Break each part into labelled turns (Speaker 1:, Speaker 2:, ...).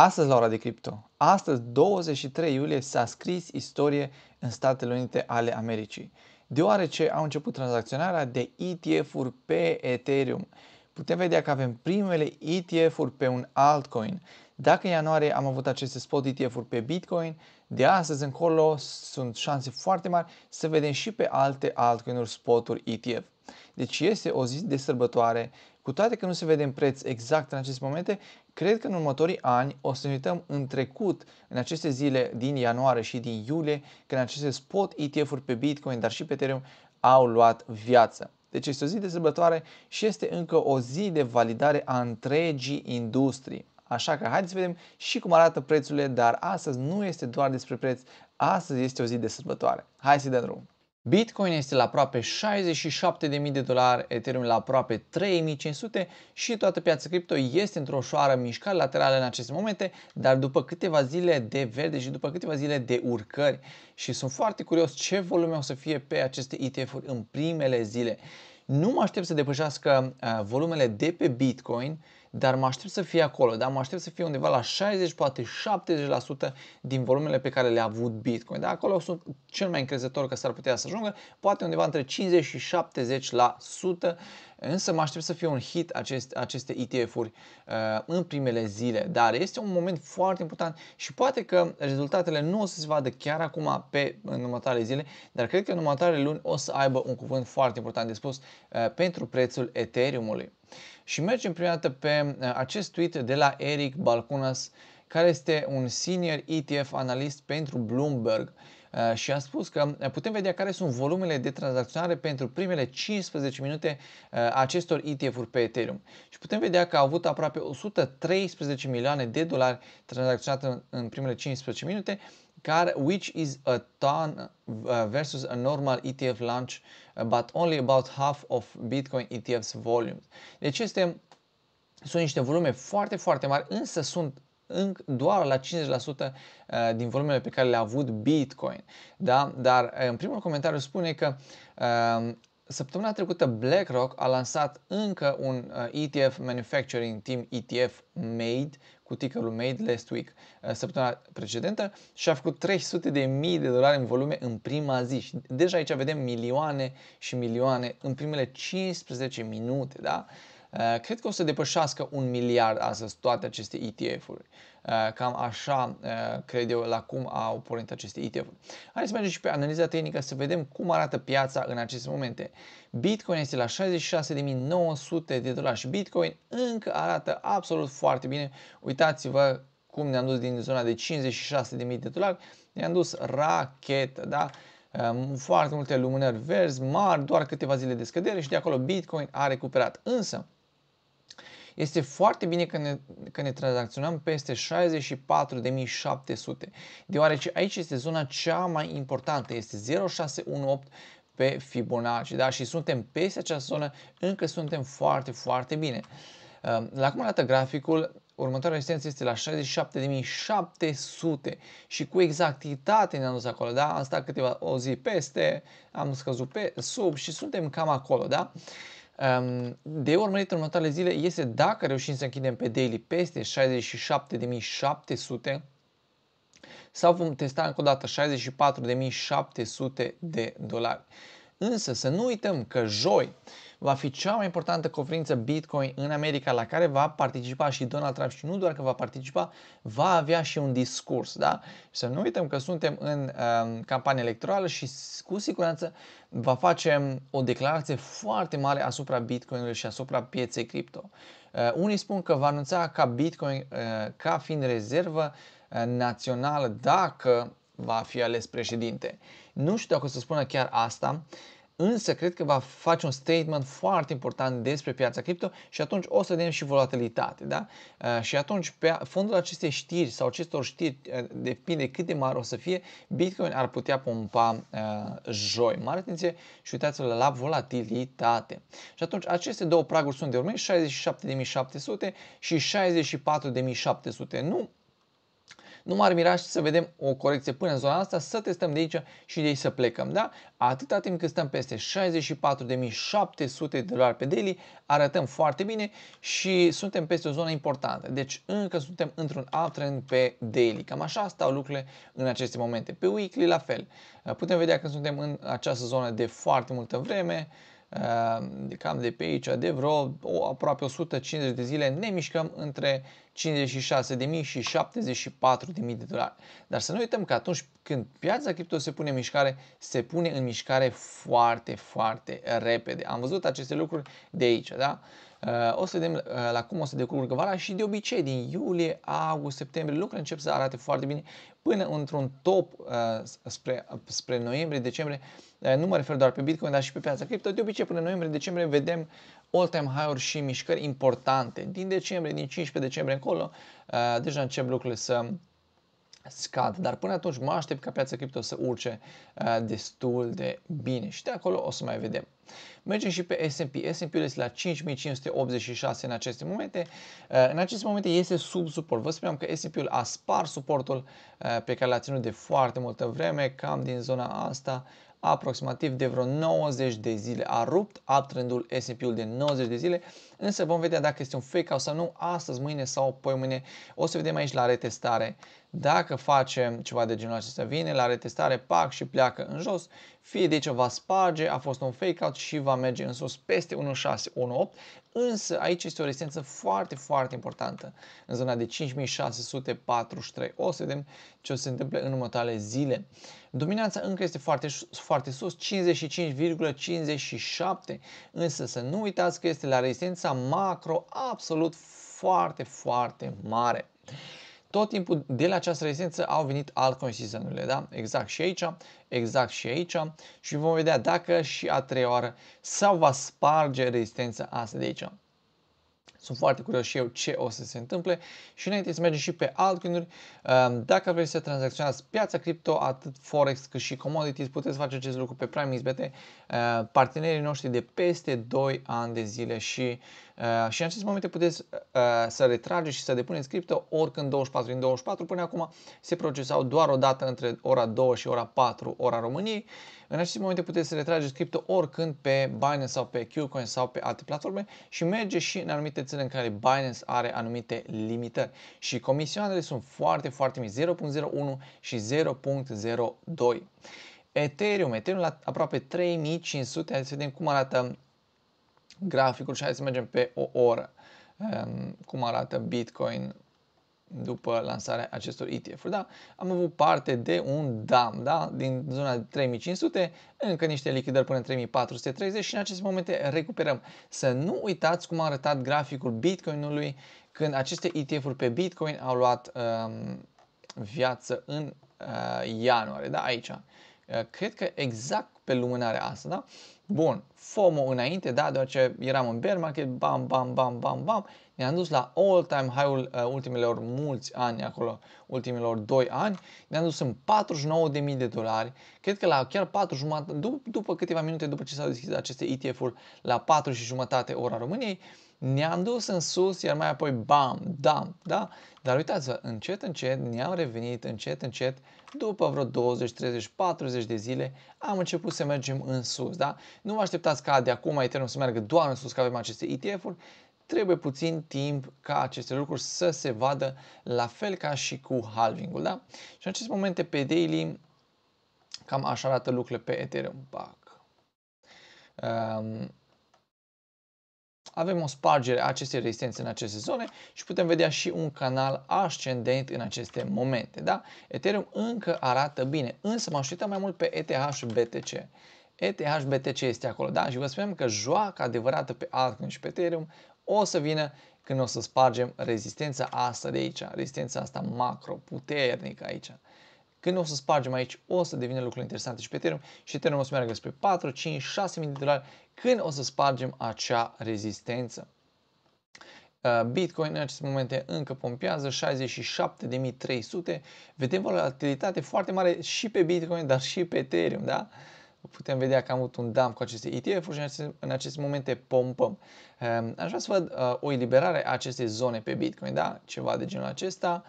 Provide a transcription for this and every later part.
Speaker 1: Astăzi la ora de cripto, astăzi 23 iulie s-a scris istorie în Statele Unite ale Americii, deoarece au început tranzacționarea de ETF-uri pe Ethereum. Putem vedea că avem primele ETF-uri pe un altcoin. Dacă în ianuarie am avut aceste spot ETF-uri pe Bitcoin, de astăzi încolo sunt șanse foarte mari să vedem și pe alte altcoin-uri spoturi ETF. Deci este o zi de sărbătoare. Cu toate că nu se vede în preț exact în aceste momente, cred că în următorii ani o să ne uităm în trecut, în aceste zile din ianuarie și din iulie, când aceste spot ETF-uri pe Bitcoin, dar și pe Ethereum, au luat viață. Deci este o zi de sărbătoare și este încă o zi de validare a întregii industrii. Așa că haideți să vedem și cum arată prețurile, dar astăzi nu este doar despre preț, astăzi este o zi de sărbătoare. Hai să-i dăm drumul! Bitcoin este la aproape 67.000 de dolari, Ethereum la aproape 3.500 și toată piața cripto este într-o șoară mișcare laterală în aceste momente, dar după câteva zile de verde și după câteva zile de urcări și sunt foarte curios ce volume o să fie pe aceste ETF-uri în primele zile. Nu mă aștept să depășească uh, volumele de pe Bitcoin, dar mă aștept să fie acolo, dar mă aștept să fie undeva la 60, poate 70% din volumele pe care le-a avut Bitcoin. Dar acolo sunt cel mai încrezător că s-ar putea să ajungă, poate undeva între 50 și 70%, însă mă aștept să fie un hit acest, aceste ETF-uri uh, în primele zile, dar este un moment foarte important și poate că rezultatele nu o să se vadă chiar acum pe în următoarele zile, dar cred că în următoarele luni o să aibă un cuvânt foarte important de spus uh, pentru prețul Ethereum-ului. Și mergem prima dată pe uh, acest tweet de la Eric Balcunas, care este un senior ETF analist pentru Bloomberg uh, și a spus că uh, putem vedea care sunt volumele de tranzacționare pentru primele 15 minute acestor ETF-uri pe Ethereum. Și putem vedea că au avut aproape 113 milioane de dolari tranzacționate în primele 15 minute, care, which is a ton uh, versus a normal ETF launch, uh, but only about half of Bitcoin ETF's volumes. Deci este, sunt niște volume foarte, foarte mari, însă sunt încă doar la 50% uh, din volumele pe care le-a avut Bitcoin. Da? Dar uh, în primul comentariu spune că uh, Săptămâna trecută BlackRock a lansat încă un uh, ETF Manufacturing Team ETF MADE cu tickerul Made Last Week uh, săptămâna precedentă și a făcut 300 de mii de dolari în volume în prima zi. Și deja aici vedem milioane și milioane în primele 15 minute, da? Uh, cred că o să depășească un miliard astăzi toate aceste ETF-uri. Eh, cam așa eh, cred eu la cum au pornit aceste ETF-uri. să mergem și pe analiza tehnică să vedem cum arată piața în aceste momente. Bitcoin este la 66.900 de dolari și Bitcoin încă arată absolut foarte bine. Uitați-vă cum ne-am dus din zona de 56.000 de dolari, ne-am dus rachetă, da? Eh, foarte multe lumânări verzi mari, doar câteva zile de scădere și de acolo Bitcoin a recuperat. Însă, este foarte bine că ne, că ne tranzacționăm peste 64.700, deoarece aici este zona cea mai importantă, este 0618 pe Fibonacci, da? Și suntem peste această zonă, încă suntem foarte, foarte bine. Ehm, la cum arată graficul, următoarea rezistență este la 67.700 și cu exactitate ne-am dus acolo, da? Am stat câteva o zi peste, am scăzut pe sub și suntem cam acolo, da? Uh, de urmărit în următoarele zile este dacă reușim să închidem pe daily peste 67.700 sau vom testa încă o dată 64.700 de dolari. Însă să nu uităm că joi va fi cea mai importantă conferință Bitcoin în America la care va participa și Donald Trump și nu doar că va participa, va avea și un discurs, da? Să nu uităm că suntem în uh, campanie electorală și cu siguranță va face o declarație foarte mare asupra Bitcoinului și asupra pieței cripto. Uh, unii spun că va anunța ca Bitcoin uh, ca fiind rezervă uh, națională dacă va fi ales președinte. Nu știu dacă o să spună chiar asta, uh, însă cred că va face un statement foarte important despre piața cripto și atunci o să vedem și volatilitate. Da? Uh, și atunci, pe fondul acestei știri sau acestor știri, uh, depinde cât de mare o să fie, Bitcoin ar putea pompa uh, joi. Mare atenție și uitați-vă la volatilitate. Și atunci, aceste două praguri sunt de urmă, 67.700 și 64.700. Nu nu m-ar mira și să vedem o corecție până în zona asta, să testăm de aici și de aici să plecăm, da? Atâta timp cât stăm peste 64.700 de dolari pe daily, arătăm foarte bine și suntem peste o zonă importantă. Deci încă suntem într-un uptrend pe daily. Cam așa stau lucrurile în aceste momente. Pe weekly la fel. Putem vedea că suntem în această zonă de foarte multă vreme. Ehm, cam de pe aici, de vreo o, aproape 150 de zile, ne mișcăm între 56.000 și 74.000 de dolari. Dar să nu uităm că atunci când piața cripto se pune în mișcare, se pune în mișcare foarte, foarte repede. Am văzut aceste lucruri de aici, da? Uh, Uh, o să vedem uh, la cum o să decurgă vara și de obicei din iulie, august, septembrie lucrurile încep să arate foarte bine până într-un top uh, spre, spre noiembrie, decembrie. Nu mă refer doar pe Bitcoin, dar și pe piața cripto. De obicei până noiembrie, decembrie vedem all-time high-uri și mișcări importante. Din decembrie, din 15 decembrie încolo, deja încep lucrurile să scad, dar până atunci mă aștept ca piața cripto să urce uh, destul de bine și de acolo o să mai vedem. Mergem și pe S&P. S&P-ul este la 5586 în aceste momente. Uh, în aceste momente este sub suport. Vă spuneam că S&P-ul a spart suportul uh, pe care l-a ținut de foarte multă vreme, cam din zona asta aproximativ de vreo 90 de zile. A rupt uptrendul S&P-ul de 90 de zile, însă vom vedea dacă este un fake sau nu astăzi, mâine sau poi mâine. O să vedem aici la retestare dacă facem ceva de genul acesta, vine la retestare, pac și pleacă în jos, fie de aici va sparge, a fost un fake-out și va merge în sus peste 1.6, 1.8, însă aici este o rezistență foarte, foarte importantă, în zona de 5643. O să vedem ce o să se întâmple în următoarele zile. Dominanța încă este foarte, foarte sus, 55,57, însă să nu uitați că este la rezistența macro absolut foarte, foarte mare. Tot timpul de la această rezistență au venit altcoin da? Exact și aici, exact și aici și vom vedea dacă și a treia oară sau va sparge rezistența asta de aici. Sunt foarte curios și eu ce o să se întâmple și înainte să mergem și pe altcoinuri, um, dacă vreți să tranzacționați piața cripto, atât Forex cât și commodities, puteți face acest lucru pe PrimeXBT, uh, partenerii noștri de peste 2 ani de zile și uh, Uh, și în aceste momente puteți uh, uh, să retrageți și să depuneți scriptă oricând 24 din 24. Până acum se procesau doar o dată între ora 2 și ora 4, ora României. În aceste momente puteți să retrageți scriptă oricând pe Binance sau pe Qcoin sau pe alte platforme și merge și în anumite țări în care Binance are anumite limitări. Și comisioanele sunt foarte, foarte mici, 0.01 și 0.02. Ethereum, Ethereum la aproape 3500, hai să vedem cum arată graficul și hai să mergem pe o oră ehm, cum arată Bitcoin după lansarea acestor ETF-uri. Da? Am avut parte de un dam da? din zona de 3500, încă niște lichidări până în 3430 și în aceste momente recuperăm. Să nu uitați cum a arătat graficul Bitcoinului când aceste ETF-uri pe Bitcoin au luat um, viață în uh, ianuarie, da? aici. Eh, cred că exact pe lumânarea asta, da? Bun, FOMO înainte, da, deoarece eram în bear market, bam, bam, bam, bam, bam, ne-am dus la all-time high-ul uh, eh, ultimelor mulți ani acolo, ultimelor 2 ani, ne-am dus în 49.000 de dolari, cred că la chiar 4 jumătate, dup- după câteva minute după ce s-au deschis aceste ETF-uri, la 4 și jumătate ora României, uh, ne-am dus în sus, iar mai apoi bam, dam, da? Dar uitați-vă, încet, încet ne-am revenit, încet, încet, după vreo 20, 30, 40 de zile am început să mergem în sus, da? Nu vă așteptați ca de acum Ethereum să meargă doar în sus, că avem aceste ETF-uri, trebuie puțin timp ca aceste lucruri să se vadă la fel ca și cu halvingul, da? Și în aceste momente pe daily cam așa arată lucrurile pe Ethereum. Pac. Um, avem o spargere a acestei rezistențe în aceste zone și putem vedea și un canal ascendent în aceste momente. Da? Ethereum încă arată bine, însă m-aș uita mai mult pe ETH BTC. ETH BTC este acolo, da? Și vă spunem că joaca adevărată pe altcoin și pe Ethereum o să vină când o să spargem rezistența asta de aici, rezistența asta macro, puternică aici. Când o să spargem aici, o să devină lucruri interesante și pe Ethereum și Ethereum o să meargă spre 4, 5, 6 mii de dolari când o să spargem acea rezistență. Uh, Bitcoin în aceste momente încă pompează 67.300. Vedem volatilitate foarte mare și pe Bitcoin, dar și pe Ethereum, da? Putem vedea că am avut un dump cu aceste ETF-uri și în aceste, în aceste momente pompăm. Uh, aș vrea să văd uh, o eliberare a acestei zone pe Bitcoin, da? Ceva de genul acesta.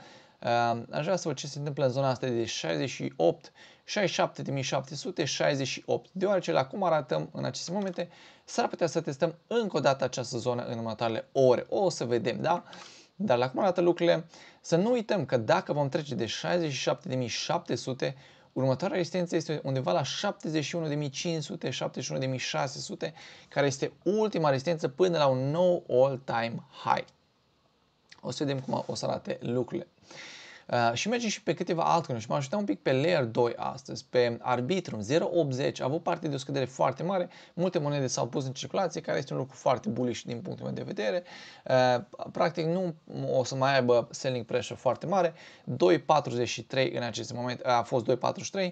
Speaker 1: Aș vrea să văd ce se întâmplă în zona asta de 68, 67768, deoarece la cum arătăm în aceste momente, s-ar putea să testăm încă o dată această zonă în următoarele ore. O să vedem, da? Dar la cum arată lucrurile, să nu uităm că dacă vom trece de 67.700, următoarea rezistență este undeva la 71.500, 71.600, care este ultima rezistență până la un nou all-time high. O să vedem cum o să arate lucrurile. Uh, și mergem și pe câteva altcoin și m-am ajutat un pic pe Layer 2 astăzi, pe Arbitrum 0.80, a avut parte de o scădere foarte mare, multe monede s-au pus în circulație, care este un lucru foarte bullish din punctul meu de vedere, uh, practic nu o să mai aibă selling pressure foarte mare, 2.43 în acest moment, a fost 2.43, 0,80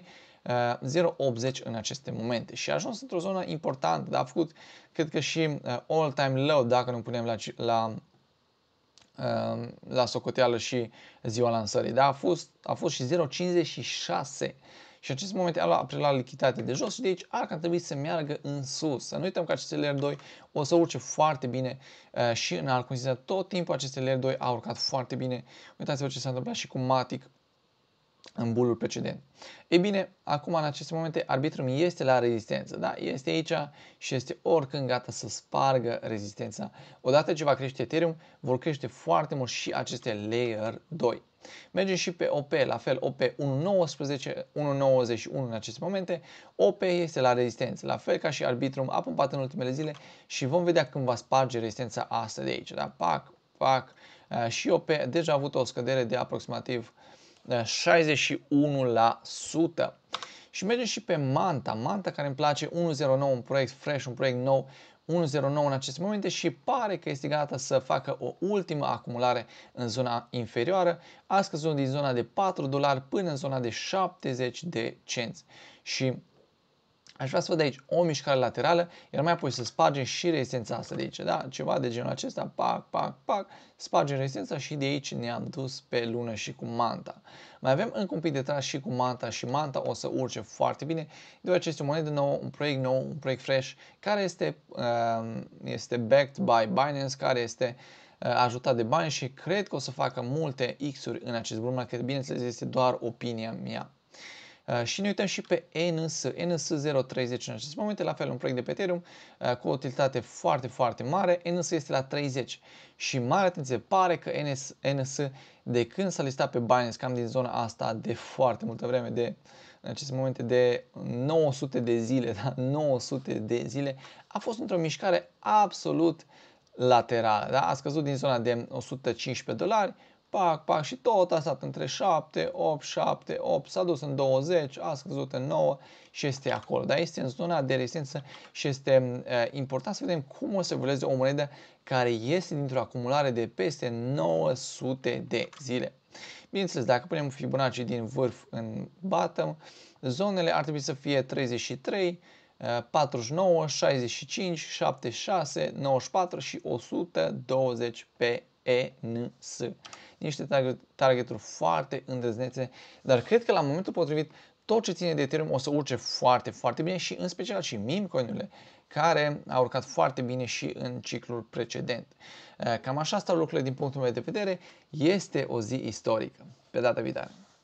Speaker 1: uh, în aceste momente și a ajuns într-o zonă importantă, dar a făcut cred că și uh, all-time low dacă nu punem la, la Um, la socoteală și ziua lansării. Da? A fost, a fost și 0,56 și acest moment a prelat lichitate de jos și de aici ar trebui să meargă în sus. Să nu uităm că aceste lr 2 o să urce foarte bine uh, și în alt tot timpul aceste lr 2 au urcat foarte bine. Uitați-vă ce s-a întâmplat și cu Matic în bulul precedent. Ei bine, acum în aceste momente arbitrul este la rezistență, da? Este aici și este oricând gata să spargă rezistența. Odată ce va crește Ethereum, vor crește foarte mult și aceste Layer 2. Mergem și pe OP, la fel OP 1.19, 1.91 în aceste momente. OP este la rezistență, la fel ca și Arbitrum a pompat în ultimele zile și vom vedea când va sparge rezistența asta de aici, da? Pac, pac, eh, și OP deja a avut o scădere de aproximativ 61%. Și mergem și pe Manta. Manta care îmi place 109, un proiect fresh, un proiect nou, 109 în aceste momente și pare că este gata să facă o ultimă acumulare în zona inferioară. A scăzut din zona de 4 dolari până în zona de 70 de cenți. Și Aș vrea să văd aici o mișcare laterală, iar mai apoi să spargem și rezistența asta de aici, da? Ceva de genul acesta, pac, pac, pac, spargem rezistența și de aici ne-am dus pe lună și cu manta. Mai avem încă un pic de tras și cu manta și manta o să urce foarte bine, deoarece este o monedă nouă, un proiect nou, un proiect fresh, care este, ehm, este backed by Binance, care este eh, ajutat de bani și cred că o să facă multe X-uri în acest bull market, bineînțeles este doar opinia mea. Uh, și ne uităm și pe NS, NS030 în acest moment, la fel un proiect de pe Ethereum uh, cu o utilitate foarte, foarte mare, NS este la 30 și mare atenție, pare că NS, NS de când s-a listat pe Binance, cam din zona asta de foarte multă vreme, de în aceste momente de 900 de zile, da? 900 de zile, a fost într-o mișcare absolut laterală. Da? A scăzut din zona de 115 dolari pac, pac și tot a stat între 7, 8, 7, 8, s-a dus în 20, a scăzut în 9 și este acolo. Dar este în zona de rezistență și este uh, important să vedem cum o să evolueze o monedă care este dintr-o acumulare de peste 900 de zile. Bineînțeles, dacă punem Fibonacci din vârf în bottom, zonele ar trebui să fie 33, 49, 65, 76, 94 și 120 eh, pe ENS. Niște targeturi foarte îndrăznețe, dar cred că la momentul potrivit tot ce ține de Ethereum o să urce foarte, foarte bine și în special și meme care a urcat foarte bine și în ciclul precedent. Cam așa stau lucrurile din punctul meu de vedere, este o zi istorică. Pe data viitoare!